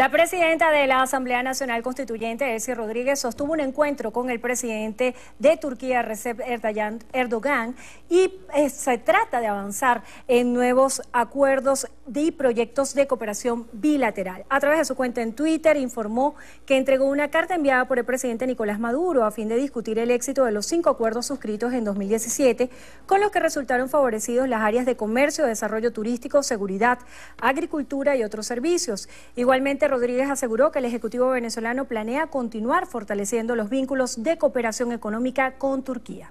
La presidenta de la Asamblea Nacional Constituyente, Elsie Rodríguez, sostuvo un encuentro con el presidente de Turquía, Recep Erdogan, y eh, se trata de avanzar en nuevos acuerdos y proyectos de cooperación bilateral. A través de su cuenta en Twitter informó que entregó una carta enviada por el presidente Nicolás Maduro a fin de discutir el éxito de los cinco acuerdos suscritos en 2017, con los que resultaron favorecidos las áreas de comercio, desarrollo turístico, seguridad, agricultura y otros servicios. Igualmente Rodríguez aseguró que el Ejecutivo venezolano planea continuar fortaleciendo los vínculos de cooperación económica con Turquía.